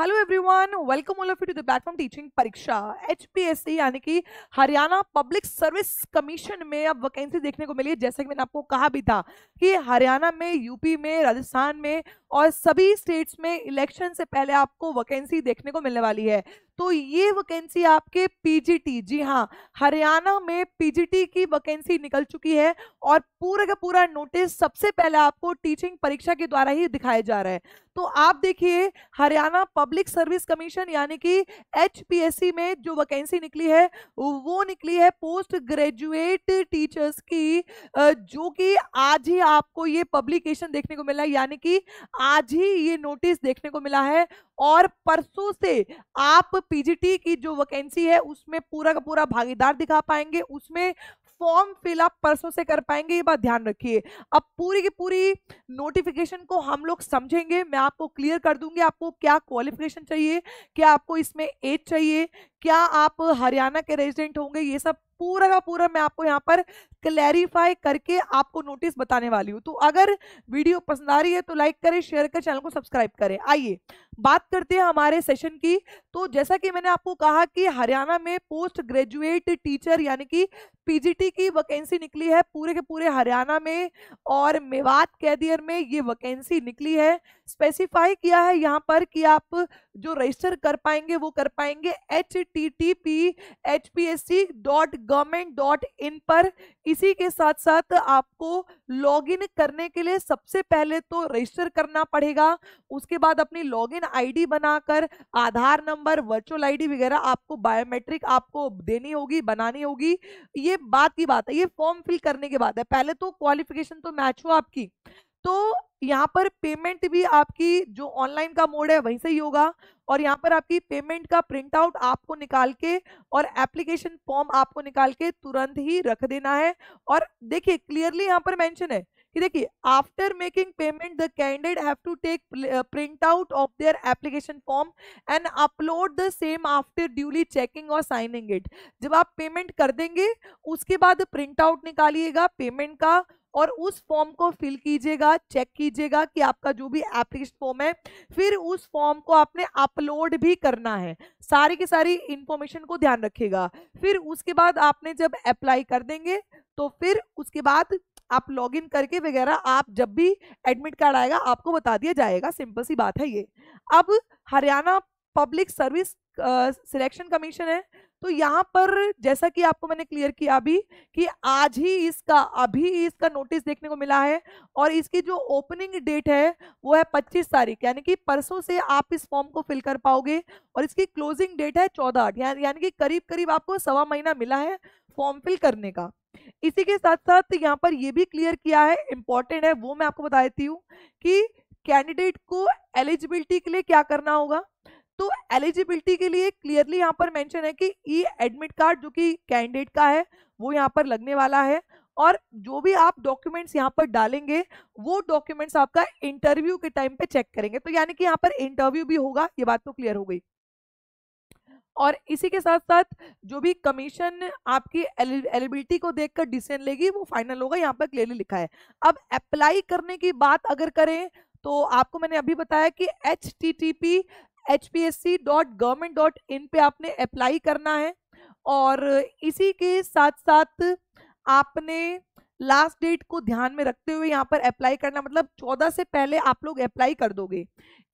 hello everyone welcome all of you to the platform teaching परीक्षा HPSC यानी कि Haryana public service commission में अब वैकेंसी देखने को मिली है जैसे कि मैंने आपको कहा भी था कि हरियाणा में यूपी में राजस्थान में और सभी स्टेट्स में इलेक्शन से पहले आपको वैकेंसी देखने को मिलने वाली है तो ये वैकेंसी आपके पीजीटी जी हाँ हरियाणा में पीजीटी की वैकेंसी निकल चुकी है और पूरा का पूरा नोटिस सबसे पहले आपको टीचिंग परीक्षा के द्वारा ही दिखाया जा रहा है तो आप देखिए हरियाणा पब्लिक सर्विस कमीशन यानी कि एच में जो वैकेंसी निकली है वो निकली है पोस्ट ग्रेजुएट टीचर्स की जो कि आज ही आपको ये पब्लिकेशन देखने को मिला यानी कि आज ही ये नोटिस देखने को मिला है और परसों से आप पीजीटी की जो वैकेंसी है उसमें पूरा का पूरा भागीदार दिखा पाएंगे उसमें फॉर्म फिलअप परसों से कर पाएंगे ये बात ध्यान रखिए अब पूरी की पूरी नोटिफिकेशन को हम लोग समझेंगे मैं आपको क्लियर कर दूंगी आपको क्या क्वालिफिकेशन चाहिए क्या आपको इसमें एज चाहिए क्या आप हरियाणा के रेजिडेंट होंगे ये सब पूरा का पूरा मैं आपको यहाँ पर क्लैरिफाई करके आपको नोटिस बताने वाली हूँ तो अगर वीडियो पसंद आ रही है तो लाइक करें शेयर करें चैनल को सब्सक्राइब करें आइए बात करते हैं हमारे सेशन की तो जैसा कि मैंने आपको कहा कि हरियाणा में पोस्ट ग्रेजुएट टीचर यानी कि पीजीटी की वैकेंसी निकली है पूरे के पूरे हरियाणा में और मेवात कैदियर में ये वैकेंसी निकली है स्पेसिफाई किया है यहाँ पर कि आप जो रजिस्टर कर पाएंगे वो कर पाएंगे H T T P H P S C dot government dot in पर इसी के साथ साथ आपको लॉगिन करने के लिए सबसे पहले तो रजिस्टर करना पड़ेगा उसके बाद अपनी लॉगिन आईडी बनाकर आधार नंबर वर्चुअल आईडी वगैरह आपको बायोमेट्रिक आपको देनी होगी बनानी होगी ये बात की बात है ये फॉर्म फिल करने के बाद है पहले तो क्वालिफिकेशन तो मैच हो आपकी तो यहाँ पर पेमेंट भी आपकी जो ऑनलाइन का मोड है वहीं से ही होगा और यहाँ पर आपकी पेमेंट का प्रिंट आउट आपको निकाल के और एप्लीकेशन फॉर्म आपको निकाल के तुरंत ही रख देना है और देखिए क्लियरली यहाँ पर मेंशन है कि देखिए after making payment the candidate have to take print out of their application form and upload the same after duly checking और साइनिंग इट जब आप पेमेंट कर देंगे उसके बाद प्रिंट आउट निकालिएगा पेमेंट का और उस फॉर्म को फिल कीजिएगा चेक कीजिएगा कि आपका जो भी एप्लीकेशन फॉर्म है फिर उस फॉर्म को आपने अपलोड भी करना है सारी की सारी इंफॉर्मेशन को ध्यान रखिएगा फिर उसके बाद आपने जब अप्लाई कर देंगे तो फिर उसके बाद आप लॉग इन करके वगैरह आप जब भी एडमिट कार्ड आएगा आपको बता दिया जाएगा सिंपल सी बात है ये अब Haryana public service selection commission है तो यहाँ पर जैसा कि आपको मैंने क्लियर किया अभी कि आज ही इसका अभी इसका नोटिस देखने को मिला है और इसकी जो ओपनिंग डेट है वो है 25 तारीख यानी कि परसों से आप इस फॉर्म को फिल कर पाओगे और इसकी क्लोजिंग डेट है 14 आठ यानी कि करीब करीब आपको सवा महीना मिला है फॉर्म फिल करने का इसी के साथ साथ यहाँ पर ये भी क्लियर किया है इम्पोर्टेंट है वो मैं आपको बता देती हूँ कि कैंडिडेट को एलिजिबिलिटी के लिए क्या करना होगा तो एलिजिबिलिटी के लिए क्लियरली यहाँ पर मेंशन है कि ई एडमिट कार्ड जो कि कैंडिडेट का है वो यहाँ पर लगने वाला है और जो भी आप डॉक्यूमेंट्स यहाँ पर डालेंगे वो डॉक्यूमेंट्स आपका इंटरव्यू के टाइम पे चेक करेंगे तो यानी कि यहाँ पर इंटरव्यू भी होगा ये बात तो क्लियर हो गई और इसी के साथ साथ जो भी कमीशन आपकी एलिबिलिटी को देखकर डिसीजन लेगी वो फाइनल होगा यहाँ पर क्लियरली लिखा है अब अप्लाई करने की बात अगर करें तो आपको मैंने अभी बताया कि H T T P H P S C dot government dot in पर आपने अप्लाई करना है और इसी के साथ साथ आपने लास्ट डेट को ध्यान में रखते हुए यहाँ पर अप्लाई करना मतलब 14 से पहले आप लोग अप्लाई कर दोगे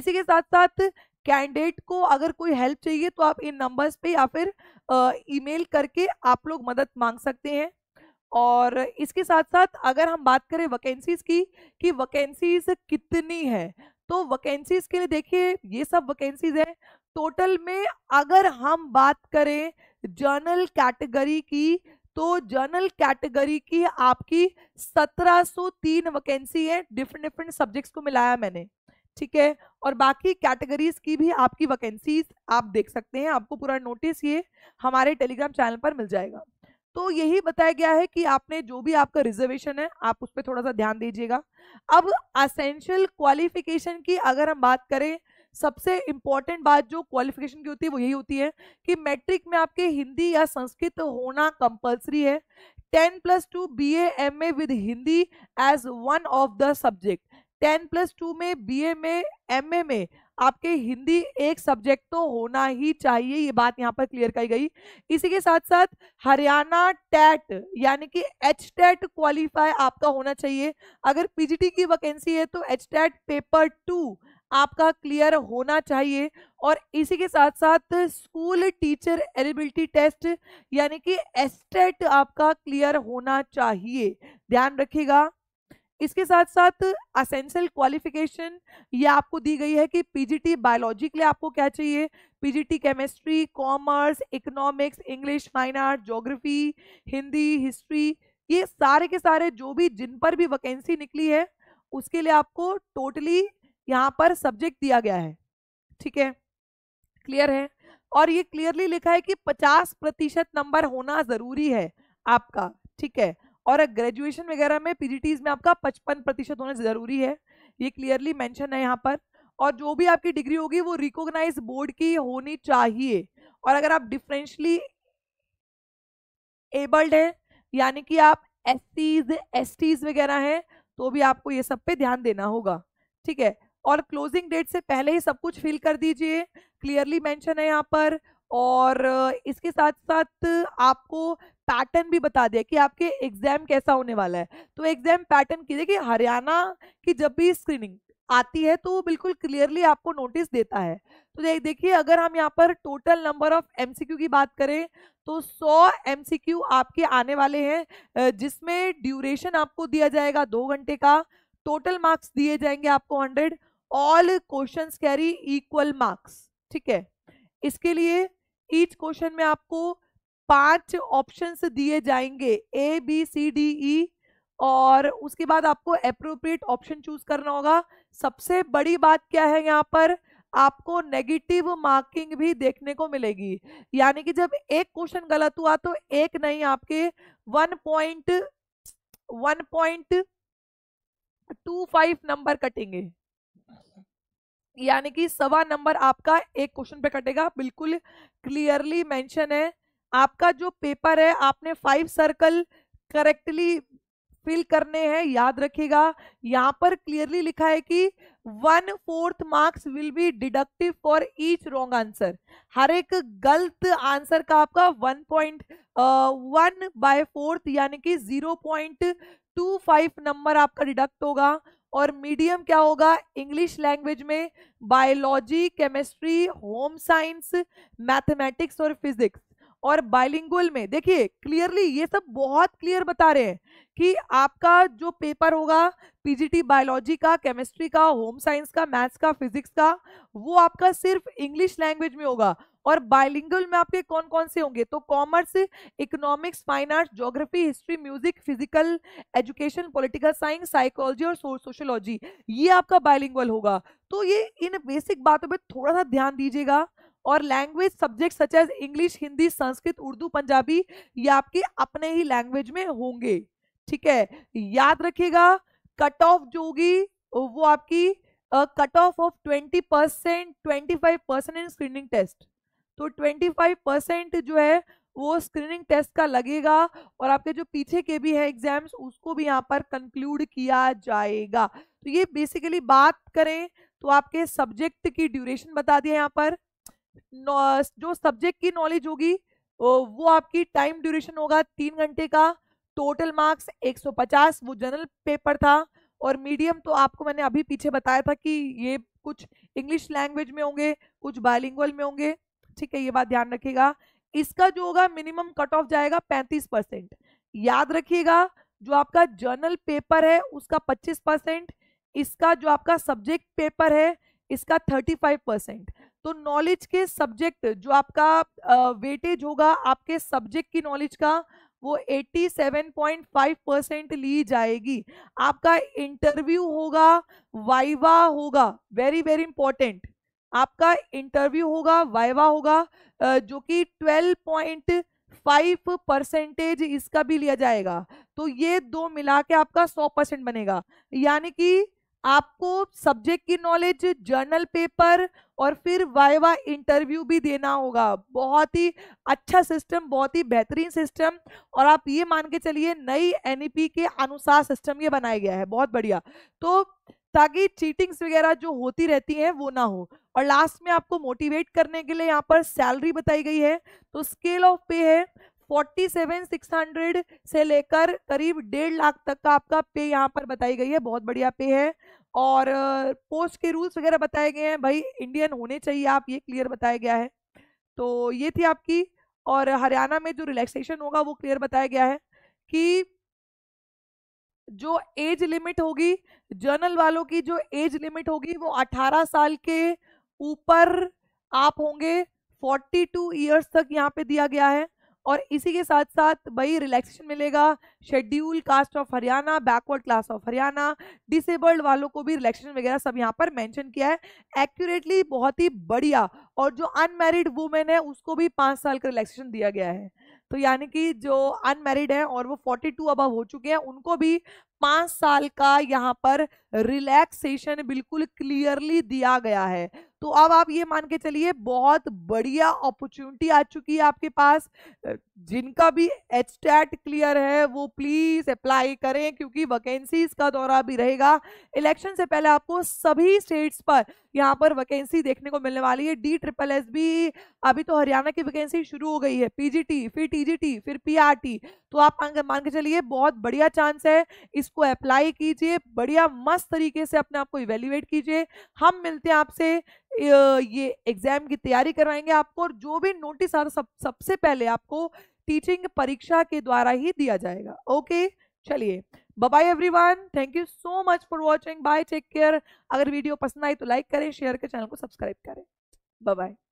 इसी के साथ साथ कैंडिडेट को अगर कोई हेल्प चाहिए तो आप इन नंबर्स पे या फिर ईमेल करके आप लोग मदद मांग सकते हैं और इसके साथ साथ अगर हम बात करें वैकेंसीज़ की कि वैकेंसीज़ कितनी है तो वैकेंसीज़ के लिए देखिए ये सब वैकेंसीज़ हैं टोटल में अगर हम बात करें जर्नल कैटेगरी की तो जर्नल कैटेगरी की आपकी 1703 वैकेंसी है डिफरेंट डिफरेंट सब्जेक्ट्स को मिलाया मैंने ठीक है और बाकी कैटेगरीज की भी आपकी वैकेंसीज आप देख सकते हैं आपको पूरा नोटिस ये हमारे टेलीग्राम चैनल पर मिल जाएगा तो यही बताया गया है कि आपने जो भी आपका रिजर्वेशन है आप उस पर थोड़ा सा ध्यान दीजिएगा अब असेंशियल क्वालिफिकेशन की अगर हम बात करें सबसे इम्पॉर्टेंट बात जो क्वालिफिकेशन की होती है वो यही होती है कि मैट्रिक में आपके हिंदी या संस्कृत होना कंपलसरी है ten plus two B M A with Hindi as one of the subject ten plus two में बी में एम में आपके हिंदी एक सब्जेक्ट तो होना ही चाहिए ये बात यहाँ पर क्लियर कही गई इसी के साथ साथ हरियाणा टैट यानी कि एच टैट क्वालिफाई आपका होना चाहिए अगर पीजीटी की वैकेंसी है तो एच टैट पेपर टू आपका क्लियर होना चाहिए और इसी के साथ साथ स्कूल टीचर एलिबिलिटी टेस्ट यानी कि एस्टेट e आपका क्लियर होना चाहिए ध्यान रखिएगा इसके साथ साथ असेंशियल क्वालिफिकेशन ये आपको दी गई है कि पीजीटी बायोलॉजी के लिए आपको क्या चाहिए PGT chemistry commerce economics English fine art geography Hindi history ये सारे के सारे जो भी जिन पर भी वैकेंसी निकली है उसके लिए आपको टोटली यहाँ पर सब्जेक्ट दिया गया है ठीक है क्लियर है और ये क्लियरली लिखा है कि 50 प्रतिशत नंबर होना ज़रूरी है आपका ठीक है और ग्रेजुएशन वगैरह में पीजीटीज में आपका पचपन प्रतिशत होना ज़रूरी है ये क्लियरली मैंशन है यहाँ पर और जो भी आपकी डिग्री होगी वो रिकोगनाइज बोर्ड की होनी चाहिए और अगर आप डिफरेंशली एबल्ड हैं यानी कि आप एस सीज एस टीज वगैरह हैं तो भी आपको ये सब पे ध्यान देना होगा ठीक है और क्लोजिंग डेट से पहले ही सब कुछ फिल कर दीजिए क्लियरली मेंशन है यहाँ पर और इसके साथ साथ आपको पैटर्न भी बता दिया कि आपके एग्जाम कैसा होने वाला है तो एग्जाम पैटर्न की देखिए हरियाणा की जब भी स्क्रीनिंग आती है तो वो बिल्कुल क्लियरली आपको नोटिस देता है तो दे, देखिए अगर हम यहाँ पर टोटल नंबर ऑफ एमसीक्यू की बात करें तो 100 एमसीक्यू आपके आने वाले हैं जिसमें ड्यूरेशन आपको दिया जाएगा दो घंटे का टोटल मार्क्स दिए जाएंगे आपको hundred all question carry equal marks ठीक है इसके लिए ईच क्वेश्चन में आपको पांच ऑप्शंस दिए जाएंगे A B C D E और उसके बाद आपको अप्रोप्रिएट ऑप्शन चूज करना होगा सबसे बड़ी बात क्या है यहाँ पर आपको नेगेटिव मार्किंग भी देखने को मिलेगी यानी कि जब एक क्वेश्चन गलत हुआ तो एक नहीं आपके one point one point two five number कटेंगे यानी कि सवा नंबर आपका एक क्वेश्चन पे कटेगा बिल्कुल क्लियरली मेंशन है आपका जो पेपर है आपने फाइव सर्कल करेक्टली फिल करने हैं याद रखिएगा यहाँ पर क्लियरली लिखा है कि one fourth marks will be deductive for each wrong answer हर एक गलत आंसर का आपका one point one by fourth यानी कि zero point two five number आपका डिडक्ट होगा और मीडियम क्या होगा इंग्लिश लैंग्वेज में biology chemistry home science mathematics और फिजिक्स और बाइलिंगुअल में देखिए क्लियरली ये सब बहुत क्लियर बता रहे हैं कि आपका जो पेपर होगा पीजीटी बायोलॉजी का केमिस्ट्री का होम साइंस का मैथ्स का फिजिक्स का वो आपका सिर्फ इंग्लिश लैंग्वेज में होगा और बाइलिंगुअल में आपके कौन कौन से होंगे तो commerce economics fine arts geography history music physical education political science psychology और सोशोलॉजी ये आपका बाइलिंगुअल होगा तो ये इन बेसिक बातों पे थोड़ा सा ध्यान दीजिएगा और language subject such as English Hindi Sanskrit Urdu Punjabi ये आपके अपने ही लैंग्वेज में होंगे ठीक है याद रखिएगा कट ऑफ जो होगी वो आपकी cut off of twenty percent twenty five percent in screening test तो ट्वेंटी फाइव परसेंट जो है वो स्क्रीनिंग टेस्ट का लगेगा और आपके जो पीछे के भी है एग्जाम्स उसको भी यहाँ पर कंक्लूड किया जाएगा तो ये बेसिकली बात करें तो आपके सब्जेक्ट की ड्यूरेशन बता दिया यहाँ पर जो सब्जेक्ट की नॉलेज होगी वो आपकी टाइम ड्यूरेशन होगा तीन घंटे का टोटल मार्क्स 150 वो जनरल पेपर था और मीडियम तो आपको मैंने अभी पीछे बताया था कि ये कुछ इंग्लिश लैंग्वेज में होंगे कुछ बायलिंगल में होंगे ठीक है ये बात ध्यान रखिएगा इसका जो होगा मिनिमम कट ऑफ जाएगा पैंतीस परसेंट याद रखिएगा जो आपका जर्नल पेपर है उसका पच्चीस परसेंट इसका जो आपका सब्जेक्ट पेपर है इसका थर्टी फाइव परसेंट तो नॉलेज के सब्जेक्ट जो आपका वेटेज होगा आपके सब्जेक्ट की नॉलेज का वो 87.5 परसेंट ली जाएगी आपका इंटरव्यू होगा वाइवा होगा वेरी वेरी इंपॉर्टेंट आपका इंटरव्यू होगा वाइवा होगा जो कि 12.5 परसेंटेज इसका भी लिया जाएगा तो ये दो मिला के आपका 100 परसेंट बनेगा यानी कि आपको सब्जेक्ट की नॉलेज जर्नल पेपर और फिर वाइवा इंटरव्यू भी देना होगा बहुत ही अच्छा सिस्टम बहुत ही बेहतरीन सिस्टम और आप ये मान के चलिए नई एन e के अनुसार सिस्टम ये बनाया गया है बहुत बढ़िया तो ताकि चीटिंग्स वगैरह जो होती रहती हैं वो ना हो और लास्ट में आपको मोटिवेट करने के लिए यहाँ पर सैलरी बताई गई है तो स्केल ऑफ पे है फोर्टी सेवन सिक्स हंड्रेड से लेकर करीब डेढ़ लाख तक का आपका पे यहाँ पर बताई गई है बहुत बढ़िया पे है और पोस्ट के रूल्स वगैरह बताए गए हैं भाई इंडियन होने चाहिए आप ये क्लियर बताया गया है तो ये थी आपकी और हरियाणा में जो रिलैक्सेशन होगा वो क्लियर बताया गया है कि जो एज लिमिट होगी जर्नल वालों की जो एज लिमिट होगी वो 18 साल के ऊपर आप होंगे 42 इयर्स तक यहाँ पे दिया गया है और इसी के साथ साथ भाई रिलैक्सेशन मिलेगा schedule caste of Haryana backward class of Haryana disabled वालों को भी रिलैक्सेशन वगैरह सब यहाँ पर मैंशन किया है एक्यूरेटली बहुत ही बढ़िया और जो अनमेरिड वुमेन है उसको भी पाँच साल का रिलैक्सेशन दिया गया है तो यानी कि जो अनमेरिड हैं और वो 42 टू अबव हो चुके हैं उनको भी पांच साल का यहाँ पर रिलैक्सेशन बिल्कुल क्लियरली दिया गया है तो अब आप ये मान के चलिए बहुत बढ़िया अपॉर्चुनिटी आ चुकी है आपके पास जिनका भी एच टैट क्लियर है वो प्लीज़ अप्लाई करें क्योंकि वैकेंसीज का दौरा भी रहेगा इलेक्शन से पहले आपको सभी स्टेट्स पर यहाँ पर वैकेंसी देखने को मिलने वाली है डी ट्रिपल एस बी अभी तो हरियाणा की वैकेंसी शुरू हो गई है पीजीटी फिर टीजीटी फिर पीआरटी तो आप मान के चलिए बहुत बढ़िया चांस है इस इसको अप्लाई कीजिए बढ़िया मस्त तरीके से अपने आप को इवेल्युएट कीजिए हम मिलते हैं आपसे ये एग्जाम की तैयारी करवाएंगे आपको और जो भी नोटिस आ रहा सब सबसे पहले आपको टीचिंग परीक्षा के द्वारा ही दिया जाएगा ओके चलिए bye everyone thank you so much for watching bye take care अगर वीडियो पसंद आई तो लाइक करें शेयर करें चैनल को सब्सक्राइब करें बाय